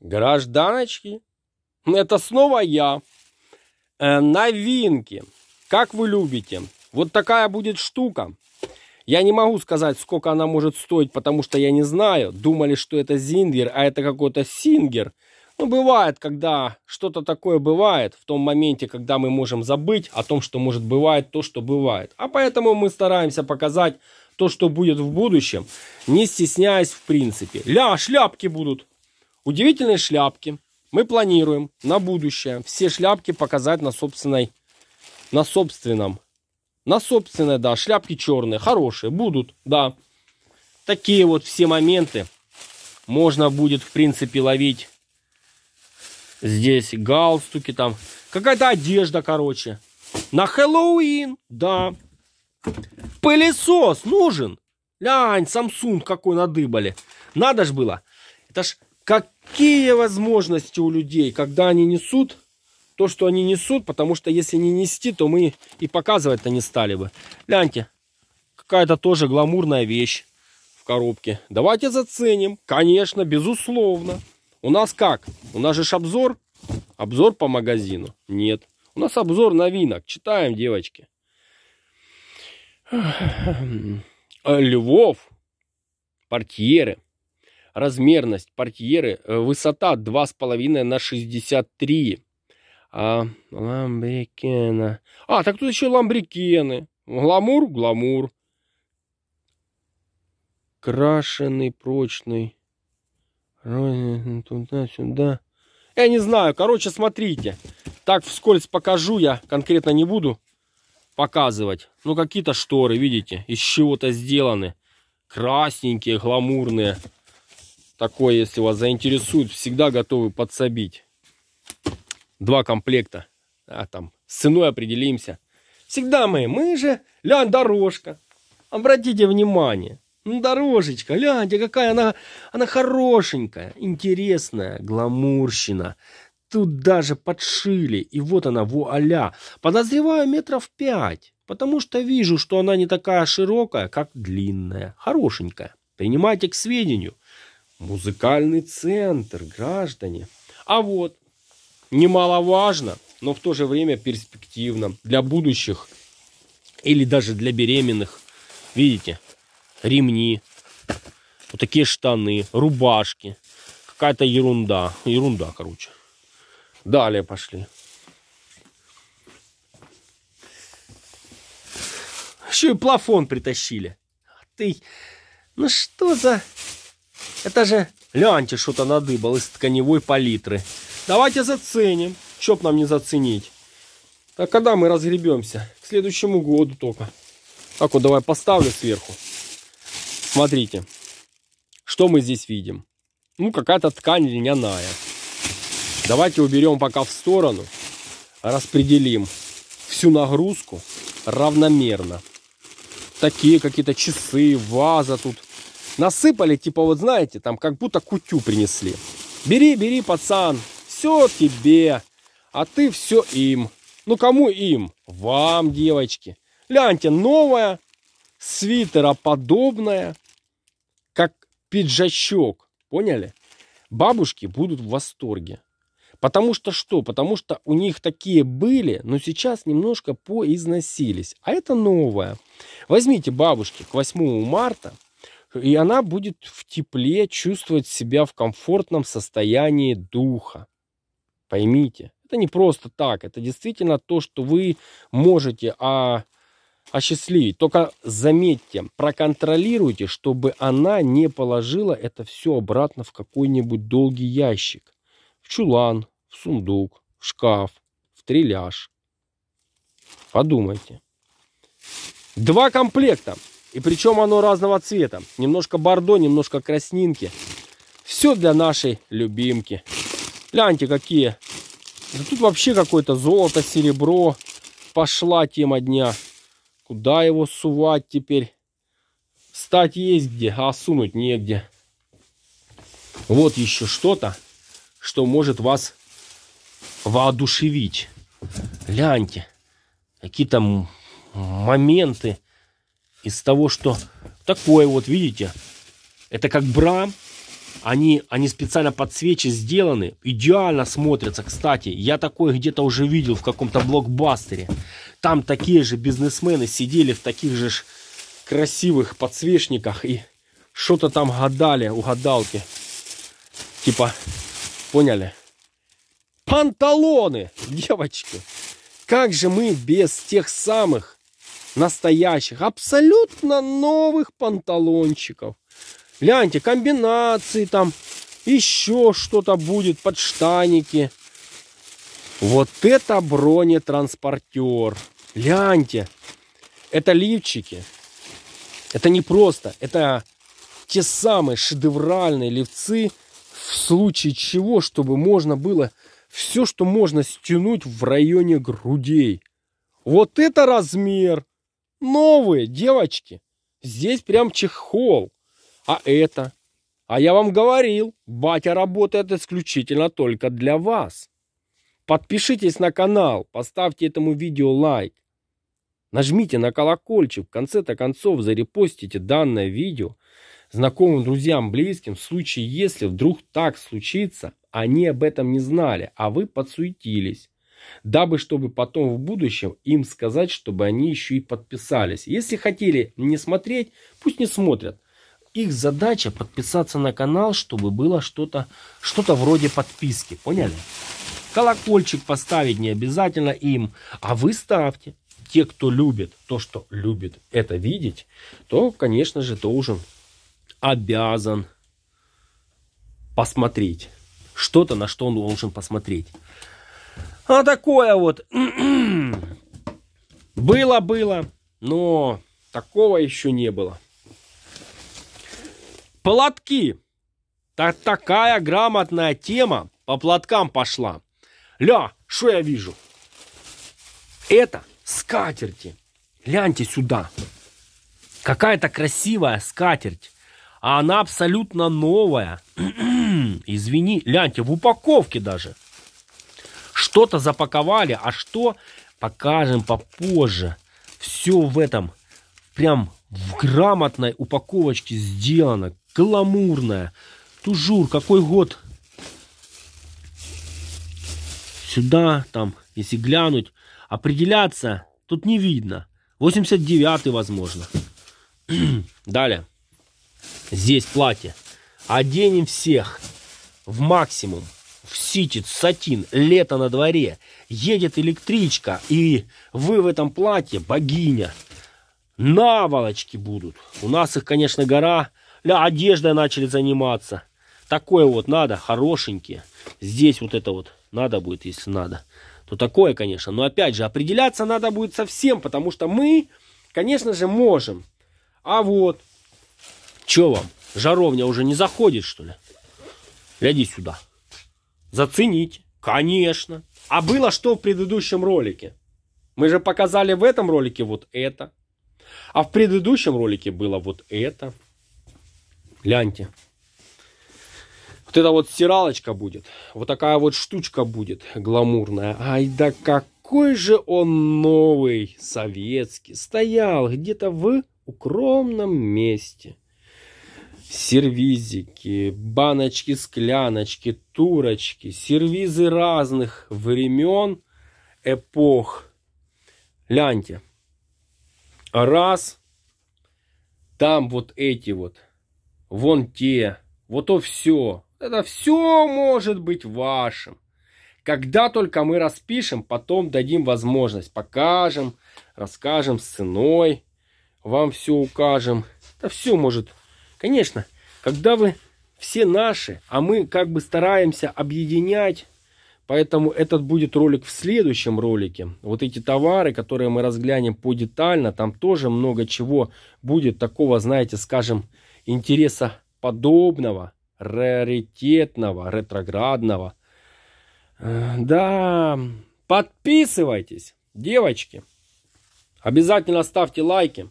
Гражданочки, это снова я. Э, новинки. Как вы любите. Вот такая будет штука. Я не могу сказать, сколько она может стоить, потому что я не знаю. Думали, что это Зингер, а это какой-то Сингер. Ну, бывает, когда что-то такое бывает, в том моменте, когда мы можем забыть о том, что может бывает то, что бывает. А поэтому мы стараемся показать то, что будет в будущем, не стесняясь в принципе. Ля, шляпки будут. Удивительные шляпки. Мы планируем на будущее все шляпки показать на собственной, на собственном. На собственной, да, шляпки черные, хорошие, будут, да. Такие вот все моменты можно будет, в принципе, ловить. Здесь галстуки там. Какая-то одежда, короче. На Хэллоуин, да. Пылесос нужен. Лянь, Samsung какой надыбали. Надо ж было. Это ж Какие возможности у людей, когда они несут то, что они несут, потому что если не нести, то мы и показывать-то не стали бы. Гляньте, какая-то тоже гламурная вещь в коробке. Давайте заценим. Конечно, безусловно. У нас как? У нас же обзор. Обзор по магазину? Нет. У нас обзор новинок. Читаем, девочки. Львов. Портьеры размерность портьеры, э, высота 2,5 на 63. А, ламбрикена. А, так тут еще ламбрикены. Гламур, гламур. Крашеный, прочный. Туда-сюда. Я не знаю. Короче, смотрите. Так вскользь покажу я. Конкретно не буду показывать. Ну, какие-то шторы, видите, из чего-то сделаны. Красненькие, гламурные такое, если вас заинтересует, всегда готовы подсобить. Два комплекта. А там с ценой определимся. Всегда мы, мы же, лянь, дорожка. Обратите внимание. Ну, дорожечка, гляньте, какая она, она хорошенькая, интересная, гламурщина. Тут даже подшили, и вот она, вуаля. Подозреваю метров пять, потому что вижу, что она не такая широкая, как длинная, хорошенькая. Принимайте к сведению. Музыкальный центр, граждане. А вот, немаловажно, но в то же время перспективно для будущих или даже для беременных. Видите, ремни, вот такие штаны, рубашки. Какая-то ерунда. Ерунда, короче. Далее пошли. Еще и плафон притащили. Ты, ну что за... Это же Ляньте что-то надыбал из тканевой палитры. Давайте заценим. Чё нам не заценить? Так когда мы разгребемся? К следующему году только. Так вот, давай поставлю сверху. Смотрите, что мы здесь видим. Ну, какая-то ткань льняная. Давайте уберем пока в сторону. Распределим всю нагрузку равномерно. Такие какие-то часы, ваза тут насыпали, типа вот знаете, там как будто кутю принесли. Бери, бери, пацан, все тебе, а ты все им. Ну кому им? Вам, девочки. Гляньте, новая, свитера подобная, как пиджачок. Поняли? Бабушки будут в восторге. Потому что что? Потому что у них такие были, но сейчас немножко поизносились. А это новое. Возьмите бабушки к 8 марта и она будет в тепле чувствовать себя в комфортном состоянии духа. Поймите, это не просто так. Это действительно то, что вы можете а, осчастливить. Только заметьте, проконтролируйте, чтобы она не положила это все обратно в какой-нибудь долгий ящик. В чулан, в сундук, в шкаф, в треляж. Подумайте. Два комплекта. И причем оно разного цвета. Немножко бордо, немножко краснинки. Все для нашей любимки. Гляньте, какие. Да тут вообще какое-то золото, серебро. Пошла тема дня. Куда его сувать теперь? Стать есть где, а сунуть негде. Вот еще что-то, что может вас воодушевить. Гляньте, какие то моменты из того, что такое вот, видите, это как бра, они, они специально под свечи сделаны, идеально смотрятся. Кстати, я такое где-то уже видел в каком-то блокбастере. Там такие же бизнесмены сидели в таких же красивых подсвечниках и что-то там гадали, угадалки. Типа, поняли? Панталоны, девочки! Как же мы без тех самых настоящих, абсолютно новых панталончиков. Гляньте, комбинации там, еще что-то будет, под штаники, Вот это бронетранспортер. Гляньте, это лифчики. Это не просто, это те самые шедевральные лифцы в случае чего, чтобы можно было все, что можно стянуть в районе грудей. Вот это размер! Новые, девочки. Здесь прям чехол. А это? А я вам говорил, батя работает исключительно только для вас. Подпишитесь на канал, поставьте этому видео лайк. Нажмите на колокольчик, в конце-то концов зарепостите данное видео знакомым, друзьям, близким, в случае, если вдруг так случится, они об этом не знали, а вы подсуетились дабы чтобы потом в будущем им сказать, чтобы они еще и подписались. Если хотели не смотреть, пусть не смотрят. Их задача подписаться на канал, чтобы было что-то что, -то, вроде подписки. Поняли? Колокольчик поставить не обязательно им, а вы ставьте. Те, кто любит то, что любит это видеть, то, конечно же, должен, обязан посмотреть. Что-то, на что он должен посмотреть. А такое вот было-было, но такого еще не было. Платки. Так, такая грамотная тема по платкам пошла. Ля, что я вижу? Это скатерти. Гляньте сюда. Какая-то красивая скатерть. А она абсолютно новая. Извини, гляньте, в упаковке даже. Что-то запаковали, а что покажем попозже. Все в этом прям в грамотной упаковочке сделано. Гламурная. Тужур, какой год? Сюда, там, если глянуть, определяться тут не видно. 89-й, возможно. Далее. Здесь платье. Оденем всех в максимум в ситец, сатин, лето на дворе, едет электричка, и вы в этом платье богиня. Наволочки будут. У нас их, конечно, гора. Ля, одеждой начали заниматься. Такое вот надо, хорошенькие. Здесь вот это вот надо будет, если надо. То ну, такое, конечно. Но опять же, определяться надо будет совсем, потому что мы, конечно же, можем. А вот, что вам, жаровня уже не заходит, что ли? Гляди сюда. Зацените, Конечно. А было что в предыдущем ролике? Мы же показали в этом ролике вот это. А в предыдущем ролике было вот это. Гляньте. Вот это вот стиралочка будет. Вот такая вот штучка будет гламурная. Ай да какой же он новый, советский. Стоял где-то в укромном месте сервизики, баночки, скляночки, турочки, сервизы разных времен, эпох. Ляньте. Раз. Там вот эти вот. Вон те. Вот то все. Это все может быть вашим. Когда только мы распишем, потом дадим возможность. Покажем, расскажем с ценой. Вам все укажем. Это все может Конечно, когда вы все наши, а мы как бы стараемся объединять, поэтому этот будет ролик в следующем ролике. Вот эти товары, которые мы разглянем по детально, там тоже много чего будет такого, знаете, скажем, интереса подобного, раритетного, ретроградного. Э, да, подписывайтесь, девочки. Обязательно ставьте лайки,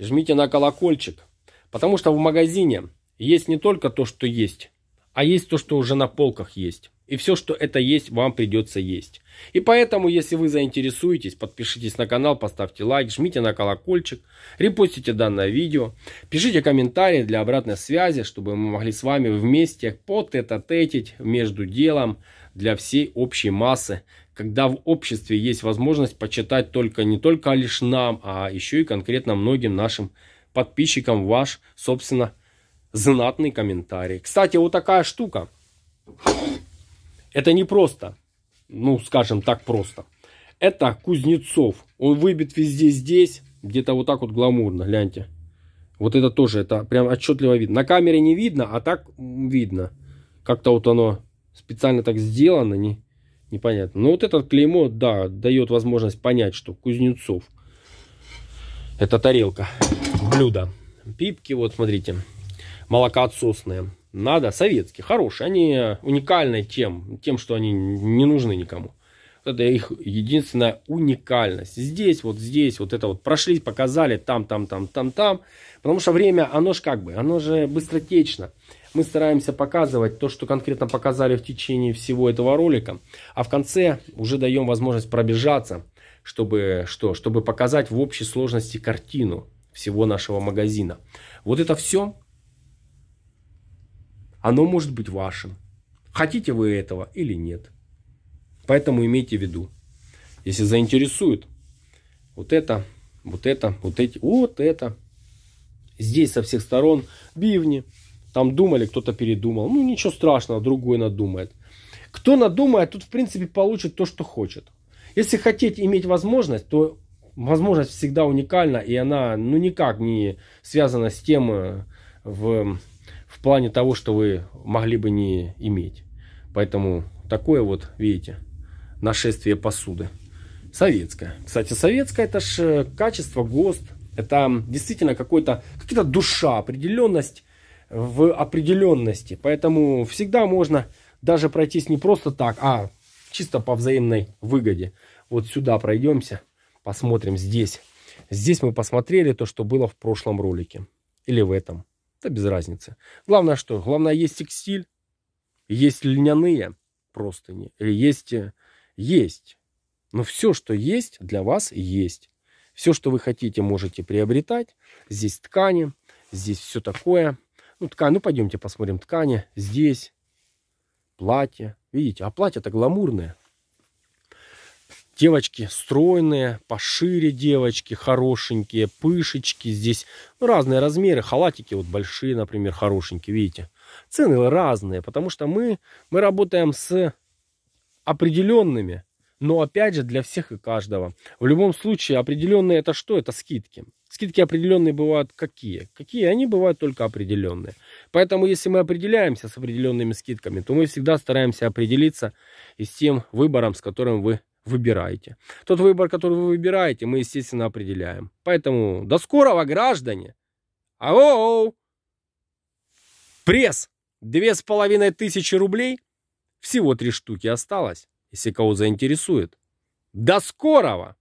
жмите на колокольчик. Потому что в магазине есть не только то, что есть, а есть то, что уже на полках есть. И все, что это есть, вам придется есть. И поэтому, если вы заинтересуетесь, подпишитесь на канал, поставьте лайк, жмите на колокольчик, репостите данное видео, пишите комментарии для обратной связи, чтобы мы могли с вами вместе потетатетить между делом для всей общей массы, когда в обществе есть возможность почитать только не только лишь нам, а еще и конкретно многим нашим подписчикам ваш, собственно, знатный комментарий. Кстати, вот такая штука. Это не просто, ну, скажем так, просто. Это Кузнецов. Он выбит везде здесь, где-то вот так вот гламурно, гляньте. Вот это тоже, это прям отчетливо видно. На камере не видно, а так видно. Как-то вот оно специально так сделано, не, непонятно. Но вот это клеймо, да, дает возможность понять, что Кузнецов. Это тарелка блюда. Пипки, вот смотрите, молокоотсосные. Надо советские, хорошие. Они э, уникальны тем, тем, что они не нужны никому. это их единственная уникальность. Здесь, вот здесь, вот это вот прошли, показали, там, там, там, там, там. Потому что время, оно же как бы, оно же быстротечно. Мы стараемся показывать то, что конкретно показали в течение всего этого ролика. А в конце уже даем возможность пробежаться, чтобы, что, чтобы показать в общей сложности картину всего нашего магазина. Вот это все, оно может быть вашим. Хотите вы этого или нет. Поэтому имейте в виду, если заинтересует вот это, вот это, вот эти, вот это. Здесь со всех сторон бивни. Там думали, кто-то передумал. Ну, ничего страшного, другой надумает. Кто надумает, тут, в принципе, получит то, что хочет. Если хотите иметь возможность, то возможность всегда уникальна, и она ну никак не связана с тем э, в, в плане того, что вы могли бы не иметь. Поэтому такое вот, видите, нашествие посуды. Советская. Кстати, советская это же э, качество, ГОСТ. Это действительно какой-то, какая-то душа, определенность в определенности. Поэтому всегда можно даже пройтись не просто так, а чисто по взаимной выгоде. Вот сюда пройдемся посмотрим здесь. Здесь мы посмотрели то, что было в прошлом ролике. Или в этом. Да без разницы. Главное что? Главное есть текстиль, есть льняные простыни, есть, э, есть. Но все, что есть, для вас есть. Все, что вы хотите, можете приобретать. Здесь ткани, здесь все такое. Ну, ткань, ну, пойдемте посмотрим ткани. Здесь платье. Видите, а платье-то гламурное. Девочки стройные, пошире девочки, хорошенькие, пышечки. Здесь ну, разные размеры, халатики вот большие, например, хорошенькие, видите. Цены разные, потому что мы, мы работаем с определенными, но опять же для всех и каждого. В любом случае определенные это что? Это скидки. Скидки определенные бывают какие? Какие? Они бывают только определенные. Поэтому если мы определяемся с определенными скидками, то мы всегда стараемся определиться и с тем выбором, с которым вы выбираете. Тот выбор, который вы выбираете, мы, естественно, определяем. Поэтому до скорого, граждане! Ау! Пресс! Две с половиной тысячи рублей. Всего три штуки осталось, если кого заинтересует. До скорого!